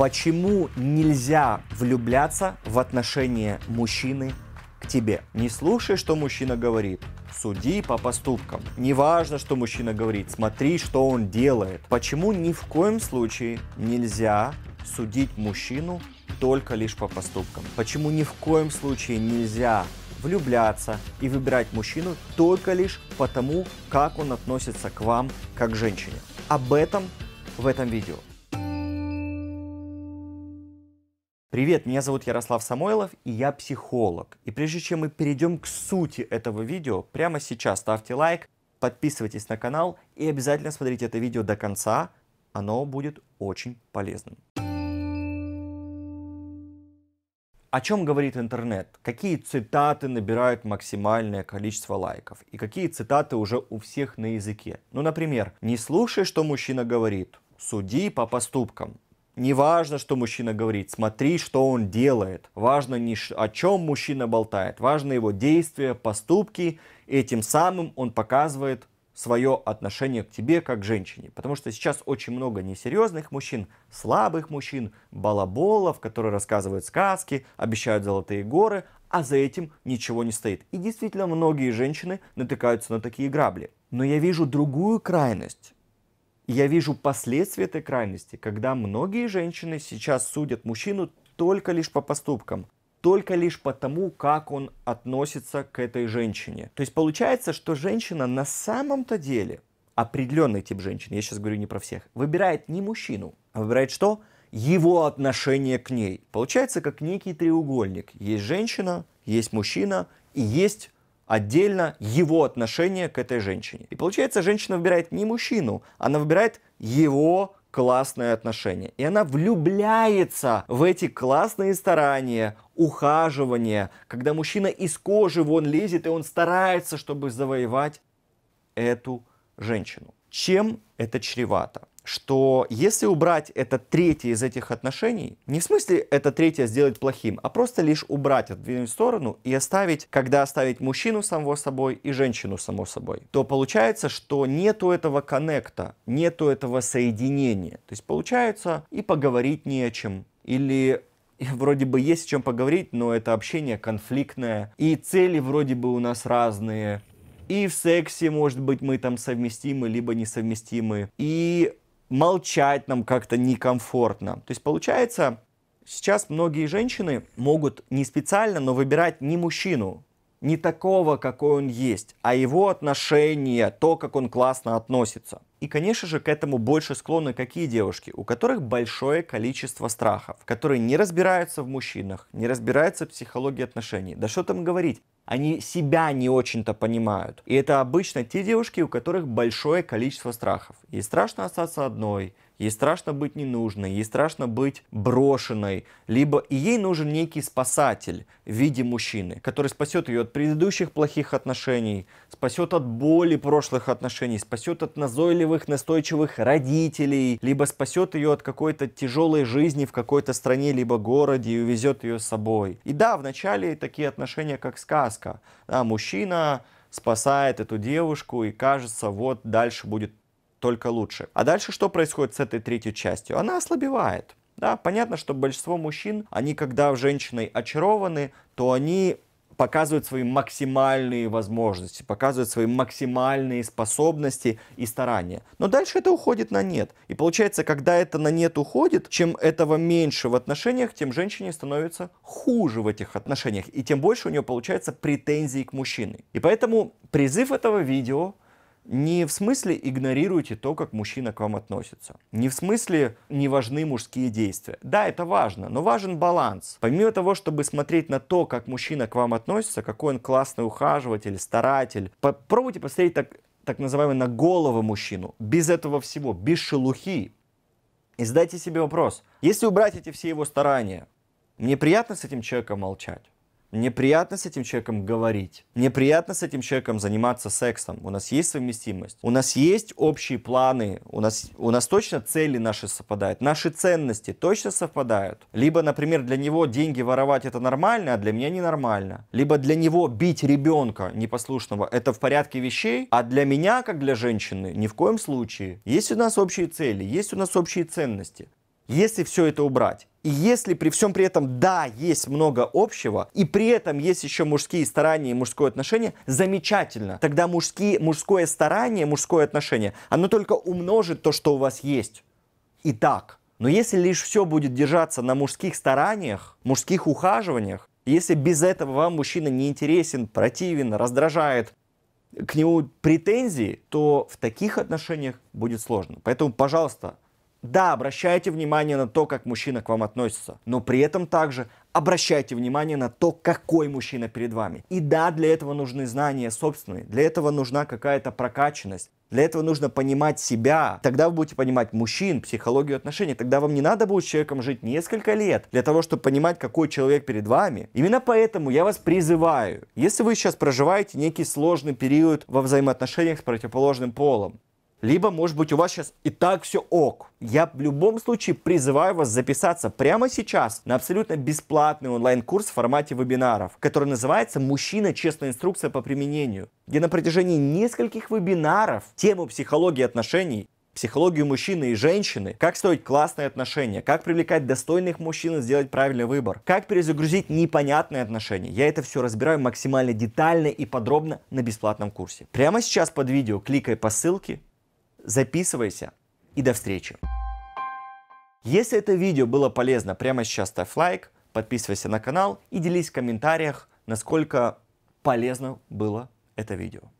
Почему нельзя влюбляться в отношение мужчины к тебе? Не слушай, что мужчина говорит. Суди по поступкам. Неважно, что мужчина говорит, смотри, что он делает. Почему ни в коем случае нельзя судить мужчину только лишь по поступкам? Почему ни в коем случае нельзя влюбляться и выбирать мужчину только лишь потому, как он относится к вам как женщине? Об этом в этом видео. Привет, меня зовут Ярослав Самойлов, и я психолог. И прежде чем мы перейдем к сути этого видео, прямо сейчас ставьте лайк, подписывайтесь на канал и обязательно смотрите это видео до конца, оно будет очень полезным. О чем говорит интернет? Какие цитаты набирают максимальное количество лайков? И какие цитаты уже у всех на языке? Ну, например, «Не слушай, что мужчина говорит, суди по поступкам». Не важно, что мужчина говорит, смотри, что он делает. Важно не о чем мужчина болтает, важно его действия, поступки. И этим самым он показывает свое отношение к тебе как к женщине. Потому что сейчас очень много несерьезных мужчин, слабых мужчин, балаболов, которые рассказывают сказки, обещают золотые горы, а за этим ничего не стоит. И действительно, многие женщины натыкаются на такие грабли. Но я вижу другую крайность я вижу последствия этой крайности, когда многие женщины сейчас судят мужчину только лишь по поступкам, только лишь потому, как он относится к этой женщине. То есть получается, что женщина на самом-то деле, определенный тип женщин, я сейчас говорю не про всех, выбирает не мужчину, а выбирает что? Его отношение к ней. Получается как некий треугольник. Есть женщина, есть мужчина и есть отдельно его отношение к этой женщине. И получается, женщина выбирает не мужчину, она выбирает его классные отношения. И она влюбляется в эти классные старания, ухаживания, когда мужчина из кожи вон лезет, и он старается, чтобы завоевать эту женщину. Чем это чревато? что если убрать это третье из этих отношений, не в смысле это третье сделать плохим, а просто лишь убрать, отдвинуть в сторону и оставить, когда оставить мужчину самого собой и женщину само собой, то получается, что нету этого коннекта, нету этого соединения. То есть получается и поговорить не о чем, или вроде бы есть о чем поговорить, но это общение конфликтное, и цели вроде бы у нас разные, и в сексе, может быть, мы там совместимы, либо несовместимы. И молчать нам как-то некомфортно. То есть получается, сейчас многие женщины могут не специально, но выбирать не мужчину, не такого, какой он есть, а его отношение, то, как он классно относится. И, конечно же, к этому больше склонны какие девушки, у которых большое количество страхов, которые не разбираются в мужчинах, не разбираются в психологии отношений. Да что там говорить, они себя не очень-то понимают. И это обычно те девушки, у которых большое количество страхов. Ей страшно остаться одной, ей страшно быть ненужной, ей страшно быть брошенной, либо и ей нужен некий спасатель в виде мужчины, который спасет ее от предыдущих плохих отношений, спасет от боли прошлых отношений, спасет от назойливых, настойчивых родителей, либо спасет ее от какой-то тяжелой жизни в какой-то стране, либо городе и увезет ее с собой. И да, вначале такие отношения, как сказ, сказка. Да, мужчина спасает эту девушку, и кажется, вот дальше будет только лучше. А дальше что происходит с этой третьей частью? Она ослабевает. Да, понятно, что большинство мужчин, они когда в женщиной очарованы, то они показывают свои максимальные возможности, показывают свои максимальные способности и старания. Но дальше это уходит на нет. И получается, когда это на нет уходит, чем этого меньше в отношениях, тем женщине становится хуже в этих отношениях. И тем больше у нее получается претензий к мужчине. И поэтому призыв этого видео не в смысле игнорируйте то, как мужчина к вам относится. Не в смысле не важны мужские действия. Да, это важно, но важен баланс. Помимо того, чтобы смотреть на то, как мужчина к вам относится, какой он классный ухаживатель, старатель, попробуйте посмотреть так, так называемый на голову мужчину. Без этого всего, без шелухи. И задайте себе вопрос. Если убрать эти все его старания, мне приятно с этим человеком молчать? Неприятно с этим человеком говорить. неприятно с этим человеком заниматься сексом. У нас есть совместимость. У нас есть общие планы. У нас, у нас точно цели наши совпадают. Наши ценности точно совпадают. Либо, например, для него деньги воровать это нормально, а для меня ненормально. Либо для него бить ребенка непослушного это в порядке вещей, а для меня, как для женщины, ни в коем случае. Есть у нас общие цели, есть у нас общие ценности. Если все это убрать, и если при всем при этом, да, есть много общего, и при этом есть еще мужские старания и мужское отношение, замечательно. Тогда мужские, мужское старание, мужское отношение, оно только умножит то, что у вас есть. И так. Но если лишь все будет держаться на мужских стараниях, мужских ухаживаниях, если без этого вам мужчина не интересен, противен, раздражает, к нему претензии, то в таких отношениях будет сложно. Поэтому, пожалуйста, да, обращайте внимание на то, как мужчина к вам относится, но при этом также обращайте внимание на то, какой мужчина перед вами. И да, для этого нужны знания собственные, для этого нужна какая-то прокачанность, для этого нужно понимать себя. Тогда вы будете понимать мужчин, психологию отношений. Тогда вам не надо будет с человеком жить несколько лет для того, чтобы понимать, какой человек перед вами. Именно поэтому я вас призываю, если вы сейчас проживаете некий сложный период во взаимоотношениях с противоположным полом, либо, может быть, у вас сейчас и так все ок. Я в любом случае призываю вас записаться прямо сейчас на абсолютно бесплатный онлайн-курс в формате вебинаров, который называется «Мужчина. Честная инструкция по применению», где на протяжении нескольких вебинаров тему психологии отношений психологию мужчины и женщины, как строить классные отношения, как привлекать достойных мужчин и сделать правильный выбор, как перезагрузить непонятные отношения. Я это все разбираю максимально детально и подробно на бесплатном курсе. Прямо сейчас под видео кликай по ссылке записывайся и до встречи. Если это видео было полезно, прямо сейчас ставь лайк, подписывайся на канал и делись в комментариях, насколько полезно было это видео.